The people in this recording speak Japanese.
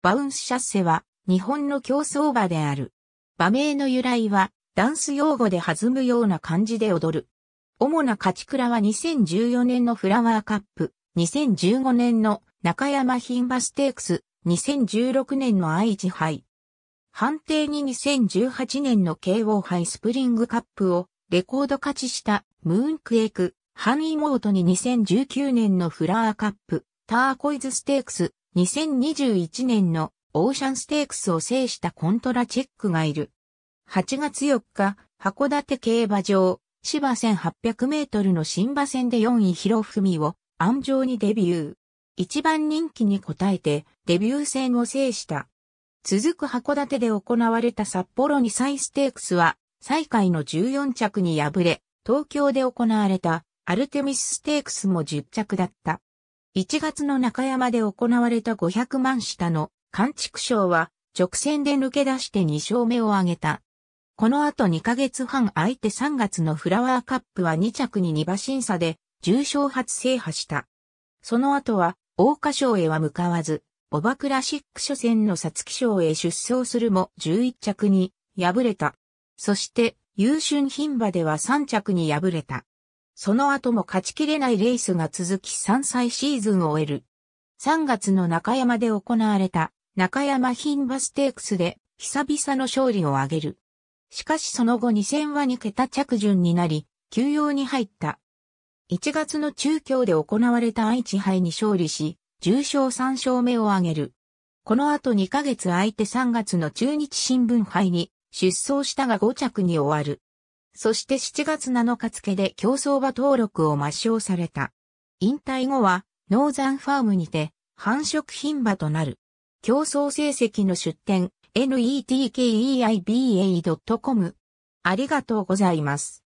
バウンスシャッセは日本の競争馬である。馬名の由来はダンス用語で弾むような感じで踊る。主な勝ち倉は2014年のフラワーカップ、2015年の中山牝馬ステークス、2016年の愛知杯。判定に2018年の KO 杯スプリングカップをレコード勝ちしたムーンクエイク、ハン妹に2019年のフラワーカップ、ターコイズステークス、2021年のオーシャンステークスを制したコントラチェックがいる。8月4日、函館競馬場、芝1800メートルの新馬戦で4位広文を安城にデビュー。一番人気に応えてデビュー戦を制した。続く函館で行われた札幌2歳ステークスは、最下位の14着に敗れ、東京で行われたアルテミスステークスも10着だった。1月の中山で行われた500万下の関畜賞は直線で抜け出して2勝目を挙げた。この後2ヶ月半空いて3月のフラワーカップは2着に2馬審査で重賞初制覇した。その後は、大花賞へは向かわず、オバクラシック初戦の皐月賞へ出走するも11着に敗れた。そして、優春牝馬では3着に敗れた。その後も勝ちきれないレースが続き3歳シーズンを終える。3月の中山で行われた中山牝馬ステークスで久々の勝利を挙げる。しかしその後2戦は2桁着順になり、休養に入った。1月の中京で行われた愛知杯に勝利し、重賞3勝目を挙げる。この後2ヶ月空いて3月の中日新聞杯に出走したが5着に終わる。そして7月7日付で競争馬登録を抹消された。引退後は、ノーザンファームにて、繁殖品馬となる。競争成績の出展、netkeiba.com。ありがとうございます。